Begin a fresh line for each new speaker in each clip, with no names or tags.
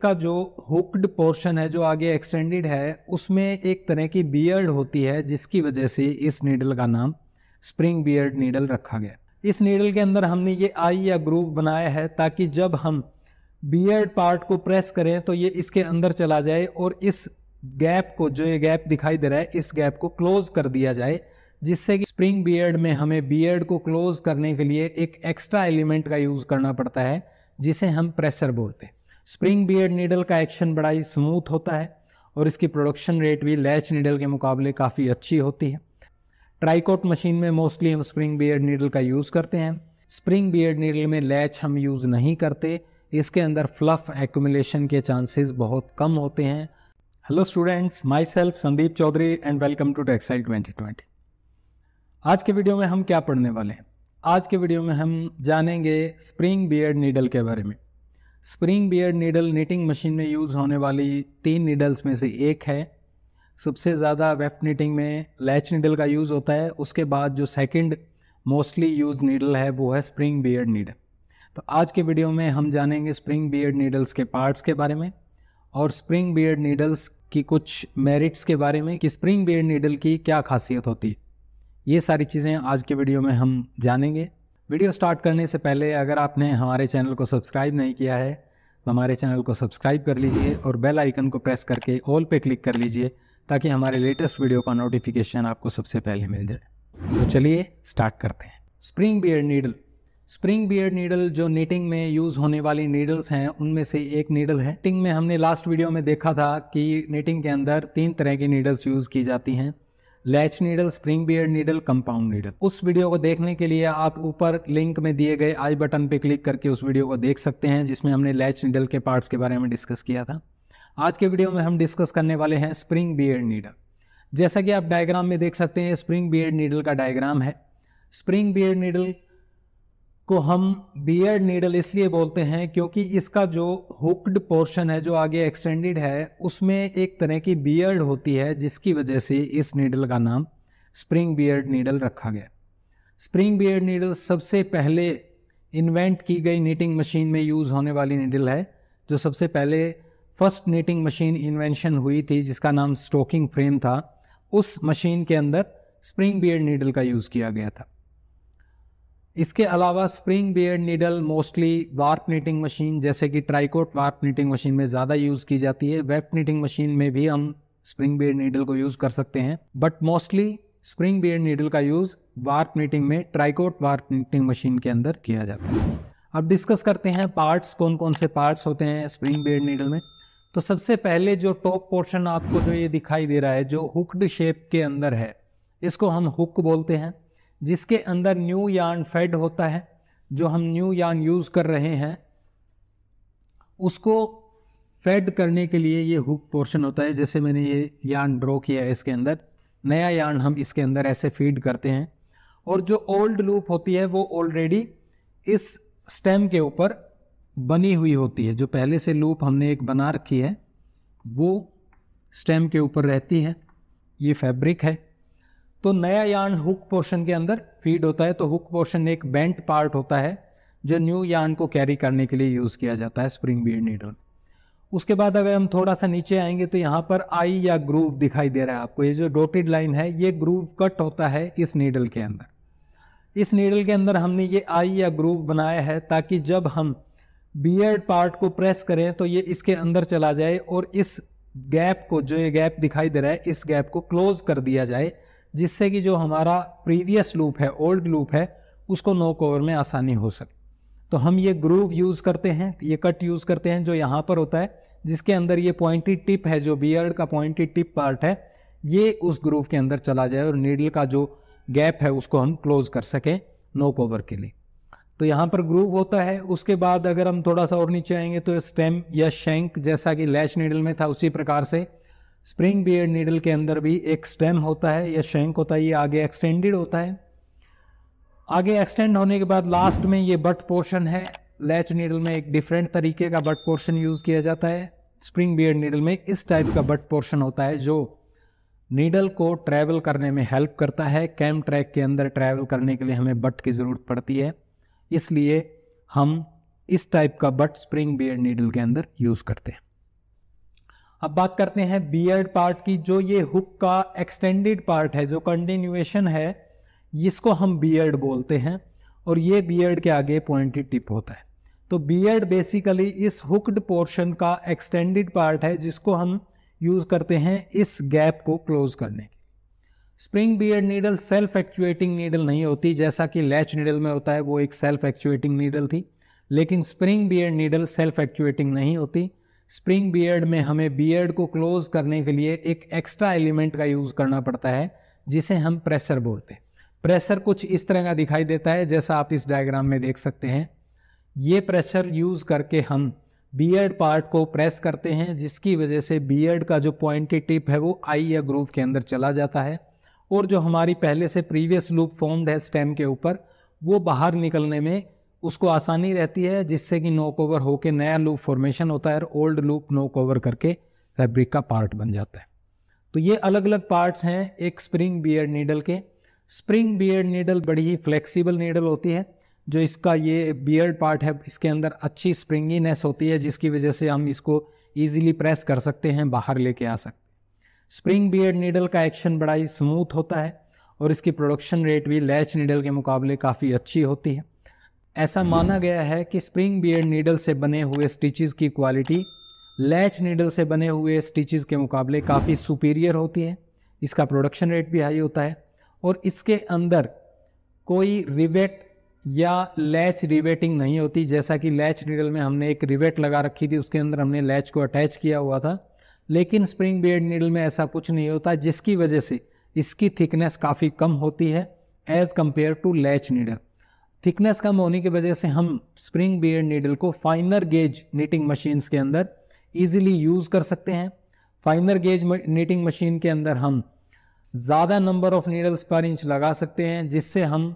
इसका जो hooked portion है जो आगे एक्सटेंडेड है उसमें एक तरह की बियर्ड होती है जिसकी वजह से इस नीडल का नाम स्प्रिंग बियर्ड नीडल रखा गया इस नीडल के अंदर हमने ये आई या ग्रूव बनाया है ताकि जब हम बियर्ड पार्ट को प्रेस करें तो ये इसके अंदर चला जाए और इस गैप को जो ये गैप दिखाई दे रहा है इस गैप को क्लोज कर दिया जाए जिससे कि स्प्रिंग बियर्ड में हमें बियर्ड को क्लोज करने के लिए एक एक्स्ट्रा एलिमेंट का यूज़ करना पड़ता है जिसे हम प्रेशर बोलते हैं स्प्रिंग बियर्ड नीडल का एक्शन बड़ा ही स्मूथ होता है और इसकी प्रोडक्शन रेट भी लैच नीडल के मुकाबले काफ़ी अच्छी होती है ट्राईकोट मशीन में मोस्टली हम स्प्रिंग बियर्ड नीडल का यूज़ करते हैं स्प्रिंग बियर्ड नीडल में लैच हम यूज़ नहीं करते इसके अंदर फ्लफ एक्यूमुलेशन के चांसेस बहुत कम होते हैं hello students myself Sandeep Chaudhary and welcome to textile twenty आज के वीडियो में हम क्या पढ़ने वाले हैं आज के वीडियो में हम जानेंगे स्प्रिंग बियर्ड नीडल के बारे में spring beard needle knitting machine में यूज़ होने वाली तीन नीडल्स में से एक है सबसे ज़्यादा वेफ्ट नीटिंग में लैच नीडल का यूज़ होता है उसके बाद जो सेकंड मोस्टली यूज़ नीडल है वो है स्प्रिंग बियर नीडल तो आज के वीडियो में हम जानेंगे स्प्रिंग बियर नीडल्स के पार्ट्स के बारे में और स्प्रिंग बियर नीडल्स की कुछ मेरिट्स के बारे में कि स्प्रिंग बियर नीडल की क्या खासियत होती है ये सारी चीज़ें आज के वीडियो में हम जानेंगे वीडियो स्टार्ट करने से पहले अगर आपने हमारे चैनल को सब्सक्राइब नहीं किया है तो हमारे चैनल को सब्सक्राइब कर लीजिए और बेल आइकन को प्रेस करके ऑल पे क्लिक कर लीजिए ताकि हमारे लेटेस्ट वीडियो का नोटिफिकेशन आपको सबसे पहले मिल जाए तो चलिए स्टार्ट करते हैं spring beard needle spring beard needle जो नीटिंग में यूज़ होने वाली नीडल्स हैं उनमें से एक नीडल है नीटिंग में हमने लास्ट वीडियो में देखा था कि नीटिंग के अंदर तीन तरह की नीडल्स यूज़ की जाती हैं latch needle spring beard needle compound needle उस वीडियो को देखने के लिए आप ऊपर लिंक में दिए गए आई बटन पे क्लिक करके उस वीडियो को देख सकते हैं जिसमें हमने लैच नीडल के पार्ट्स के बारे में डिस्कस किया था आज के वीडियो में हम डिस्कस करने वाले हैं स्प्रिंग बियर नीडल जैसा कि आप डायग्राम में देख सकते हैं स्प्रिंग बियर नीडल का डायग्राम है स्प्रिंग बियर नीडल को हम बियर्ड नीडल इसलिए बोलते हैं क्योंकि इसका जो हुक्ड पोर्शन है जो आगे एक्सटेंडेड है उसमें एक तरह की बियर्ड होती है जिसकी वजह से इस नीडल का नाम स्प्रिंग बियर्ड नीडल रखा गया स्प्रिंग बियर्ड नीडल सबसे पहले इन्वेंट की गई नीटिंग मशीन में यूज़ होने वाली नीडल है जो सबसे पहले फर्स्ट नीटिंग मशीन इन्वेंशन हुई थी जिसका नाम स्टोकिंग फ्रेम था उस मशीन के अंदर स्प्रिंग बियर्ड नीडल का यूज़ किया गया था इसके अलावा spring beard needle mostly warp knitting machine जैसे कि ट्राइकोट वार्प नीटिंग मशीन में ज़्यादा यूज़ की जाती है वेब नीटिंग मशीन में भी हम स्प्रिंग बियर्ड नीडल को यूज़ कर सकते हैं but mostly spring beard needle का यूज़ वार्प नीटिंग में ट्राइकोट वार्प नीटिंग मशीन के अंदर किया जाता है अब डिस्कस करते हैं पार्ट्स कौन कौन से पार्ट्स होते हैं स्प्रिंग बियर्ड नीडल में तो सबसे पहले जो टॉप पोर्शन आपको जो ये दिखाई दे रहा है जो हुक्ड शेप के अंदर है इसको हम हुक बोलते हैं जिसके अंदर न्यू यार्न फेड होता है जो हम न्यू यार्न यूज़ कर रहे हैं उसको फेड करने के लिए ये हुक पोर्शन होता है जैसे मैंने ये यार्न ड्रॉ किया है इसके अंदर नया यार्न हम इसके अंदर ऐसे फीड करते हैं और जो ओल्ड लूप होती है वो ऑलरेडी इस स्टेम के ऊपर बनी हुई होती है जो पहले से लूप हमने एक बना रखी है वो स्टेम के ऊपर रहती है ये फैब्रिक है तो नया यार्न हुक पोर्शन के अंदर फीड होता है तो हुक पोर्शन एक बेंट पार्ट होता है जो न्यू यार्न को कैरी करने के लिए यूज़ किया जाता है स्प्रिंग बीड नीडल उसके बाद अगर हम थोड़ा सा नीचे आएंगे तो यहाँ पर आई या ग्रूव दिखाई दे रहा है आपको ये जो डोटेड लाइन है ये ग्रूव कट होता है इस नीडल के अंदर इस नीडल के अंदर हमने ये आई या ग्रूव बनाया है ताकि जब हम बियर्ड पार्ट को प्रेस करें तो ये इसके अंदर चला जाए और इस गैप को जो ये गैप दिखाई दे रहा है इस गैप को क्लोज कर दिया जाए जिससे कि जो हमारा प्रीवियस लूप है ओल्ड लूप है उसको नोक ओवर में आसानी हो सके तो हम ये ग्रूव यूज़ करते हैं ये कट यूज़ करते हैं जो यहाँ पर होता है जिसके अंदर ये पॉइंटेड टिप है जो बियर्ड का पॉइंटेड टिप पार्ट है ये उस ग्रूव के अंदर चला जाए और नीडल का जो गैप है उसको हम क्लोज कर सकें नोक ओवर के लिए तो यहाँ पर ग्रूव होता है उसके बाद अगर हम थोड़ा सा और नीचे आएंगे तो स्टेम या शेंक जैसा कि लैश नीडल में था उसी प्रकार से स्प्रिंग बियर नीडल के अंदर भी एक स्टेम होता है या शेंक होता है ये आगे एक्सटेंडेड होता है आगे एक्सटेंड होने के बाद लास्ट में ये बट पोर्शन है लैच नीडल में एक डिफरेंट तरीके का बट पोर्शन यूज़ किया जाता है स्प्रिंग बियर नीडल में इस टाइप का बट पोर्शन होता है जो नीडल को ट्रैवल करने में हेल्प करता है कैम ट्रैक के अंदर ट्रैवल करने के लिए हमें बट की ज़रूरत पड़ती है इसलिए हम इस टाइप का बट स्प्रिंग बियर नीडल के अंदर यूज़ करते हैं अब बात करते हैं बियर्ड पार्ट की जो ये हुक का एक्सटेंडेड पार्ट है जो कंटिन्यूएशन है इसको हम बियर्ड बोलते हैं और ये बियर्ड के आगे पॉइंटेड टिप होता है तो बियर्ड बेसिकली इस हुक्ड पोर्शन का एक्सटेंडेड पार्ट है जिसको हम यूज़ करते हैं इस गैप को क्लोज करने के spring beard needle self actuating needle नहीं होती जैसा कि लैच नीडल में होता है वो एक सेल्फ एक्चुएटिंग नीडल थी लेकिन spring beard needle self actuating नहीं होती स्प्रिंग बियर्ड में हमें बियर्ड को क्लोज करने के लिए एक एक्स्ट्रा एलिमेंट का यूज़ करना पड़ता है जिसे हम प्रेशर बोलते हैं प्रेशर कुछ इस तरह का दिखाई देता है जैसा आप इस डायग्राम में देख सकते हैं ये प्रेशर यूज़ करके हम बियर्ड पार्ट को प्रेस करते हैं जिसकी वजह से बियर्ड का जो पॉइंटी टिप है वो आई या ग्रूव के अंदर चला जाता है और जो हमारी पहले से प्रीवियस लूप फॉर्म्ड है स्टेम के ऊपर वो बाहर निकलने में उसको आसानी रहती है जिससे कि नो ओवर होकर नया लूप फॉर्मेशन होता है और ओल्ड लूप नो ओवर करके फैब्रिक का पार्ट बन जाता है तो ये अलग अलग पार्ट्स हैं एक स्प्रिंग बियर नीडल के स्प्रिंग बियर नीडल बड़ी ही फ्लेक्सिबल नीडल होती है जो इसका ये बियर्ड पार्ट है इसके अंदर अच्छी स्प्रिंगीनेस होती है जिसकी वजह से हम इसको ईजिली प्रेस कर सकते हैं बाहर लेके आ सकते हैं स्प्रिंग बियर्ड नीडल का एक्शन बड़ा ही स्मूथ होता है और इसकी प्रोडक्शन रेट भी लैच नीडल के मुकाबले काफ़ी अच्छी होती है ऐसा माना गया है कि स्प्रिंग बियर नीडल से बने हुए स्टिचेस की क्वालिटी लैच नीडल से बने हुए स्टिचेस के मुकाबले काफ़ी सुपीरियर होती है इसका प्रोडक्शन रेट भी हाई होता है और इसके अंदर कोई रिवेट या लैच रिवेटिंग नहीं होती जैसा कि लैच नीडल में हमने एक रिवेट लगा रखी थी उसके अंदर हमने लैच को अटैच किया हुआ था लेकिन स्प्रिंग बियर्ड नीडल में ऐसा कुछ नहीं होता जिसकी वजह से इसकी थिकनेस काफ़ी कम होती है as compare to latch needle thickness कम होने की वजह से हम स्प्रिंग बियर नीडल को फाइनर गेज नीटिंग मशीन्स के अंदर ईजिली यूज़ कर सकते हैं फाइनर गेज नीटिंग मशीन के अंदर हम ज़्यादा number of needles per inch लगा सकते हैं जिससे हम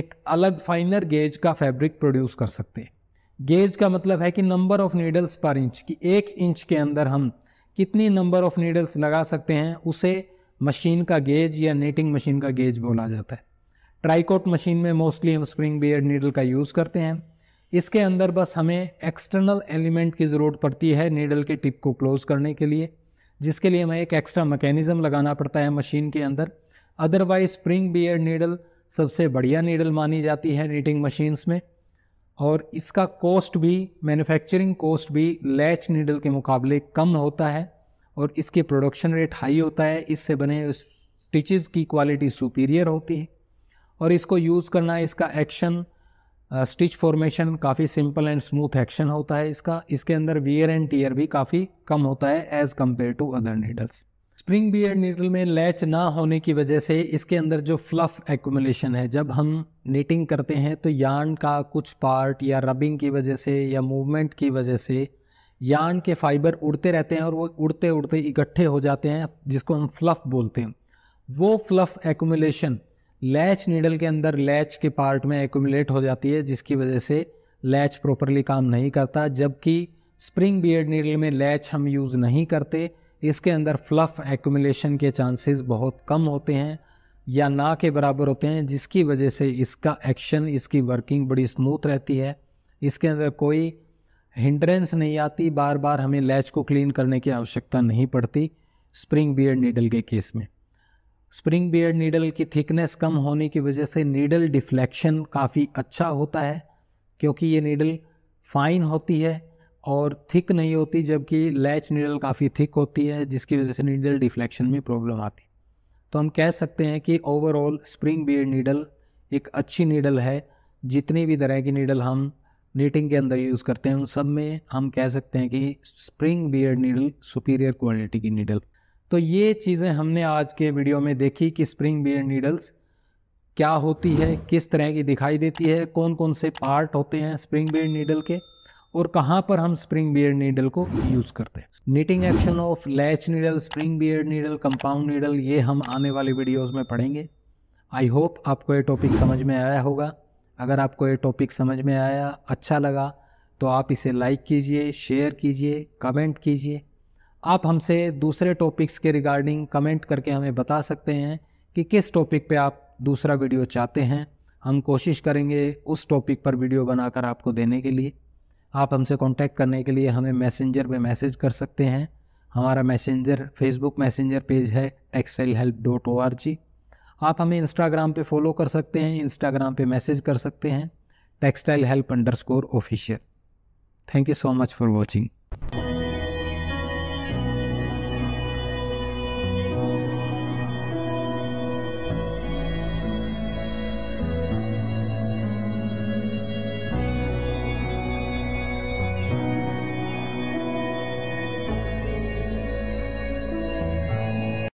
एक अलग फाइनर गेज का फैब्रिक प्रोड्यूस कर सकते हैं गेज का मतलब है कि number of needles per inch कि एक इंच के अंदर हम कितनी नंबर ऑफ नीडल्स लगा सकते हैं उसे मशीन का गेज या नीटिंग मशीन का गेज बोला जाता है ट्राईकोट मशीन में मोस्टली हम स्प्रिंग बियर नीडल का यूज़ करते हैं इसके अंदर बस हमें एक्सटर्नल एलिमेंट की ज़रूरत पड़ती है नीडल के टिप को क्लोज़ करने के लिए जिसके लिए हमें एक एक्स्ट्रा मैकेनिज़्म लगाना पड़ता है मशीन के अंदर अदरवाइज स्प्रिंग बियर नीडल सबसे बढ़िया नीडल मानी जाती है नीटिंग मशीन्स में और इसका कॉस्ट भी मैन्युफैक्चरिंग कॉस्ट भी लैच नीडल के मुकाबले कम होता है और इसके प्रोडक्शन रेट हाई होता है इससे बने स्टिचेज़ की क्वालिटी सुपीरियर होती है और इसको यूज़ करना इसका एक्शन स्टिच फॉर्मेशन काफ़ी सिंपल एंड स्मूथ एक्शन होता है इसका इसके अंदर वियर एंड टीयर भी काफ़ी कम होता है as compare to other needles spring beard needle में लैच ना होने की वजह से इसके अंदर जो फ्लफ एक्यूमुलेशन है जब हम नीटिंग करते हैं तो यार्न का कुछ पार्ट या रबिंग की वजह से या मूवमेंट की वजह से यार्न के फाइबर उड़ते रहते हैं और वो उड़ते उड़ते इकट्ठे हो जाते हैं जिसको हम फ्लफ बोलते हैं वो फ्लफ एक्यूमुलेशन लैच नीडल के अंदर लैच के पार्ट में एकुमुलेट हो जाती है जिसकी वजह से लैच प्रॉपरली काम नहीं करता जबकि स्प्रिंग बियर्ड नीडल में लैच हम यूज़ नहीं करते इसके अंदर फ्लफ एकुमुलेशन के चांसेस बहुत कम होते हैं या ना के बराबर होते हैं जिसकी वजह से इसका एक्शन इसकी वर्किंग बड़ी स्मूथ रहती है इसके अंदर कोई हिंड्रेंस नहीं आती बार बार हमें लैच को क्लीन करने की आवश्यकता नहीं पड़ती स्प्रिंग बियर्ड नीडल के केस में स्प्रिंग बियर्ड नीडल की थिकनेस कम होने की वजह से नीडल डिफ्लेक्शन काफ़ी अच्छा होता है क्योंकि ये नीडल फाइन होती है और थिक नहीं होती जबकि लैच नीडल काफ़ी थिक होती है जिसकी वजह से नीडल डिफ्लेक्शन में प्रॉब्लम आती तो हम कह सकते हैं कि ओवरऑल स्प्रिंग बियर्ड नीडल एक अच्छी नीडल है जितनी भी तरह की नीडल हम नीटिंग के अंदर यूज़ करते हैं उन सब में हम कह सकते हैं कि spring beard needle superior quality की नीडल तो ये चीज़ें हमने आज के वीडियो में देखी कि स्प्रिंग बियर नीडल्स क्या होती है किस तरह की दिखाई देती है कौन कौन से पार्ट होते हैं स्प्रिंग बियर नीडल के और कहाँ पर हम स्प्रिंग बियर नीडल को यूज़ करते हैं knitting action of latch needle spring beard needle compound needle ये हम आने वाली वीडियोस में पढ़ेंगे आई होप आपको ये टॉपिक समझ में आया होगा अगर आपको ये टॉपिक समझ में आया अच्छा लगा तो आप इसे लाइक कीजिए शेयर कीजिए कमेंट कीजिए आप हमसे दूसरे टॉपिक्स के रिगार्डिंग कमेंट करके हमें बता सकते हैं कि किस टॉपिक पे आप दूसरा वीडियो चाहते हैं हम कोशिश करेंगे उस टॉपिक पर वीडियो बनाकर आपको देने के लिए आप हमसे कांटेक्ट करने के लिए हमें मैसेंजर पे मैसेज कर सकते हैं हमारा मैसेंजर फेसबुक मैसेंजर पेज है excel help dot O R G आप हमें इंस्टाग्राम पे फॉलो कर सकते हैं इंस्टाग्राम पे मैसेज कर सकते हैं textile help underscore official thank you so much for watching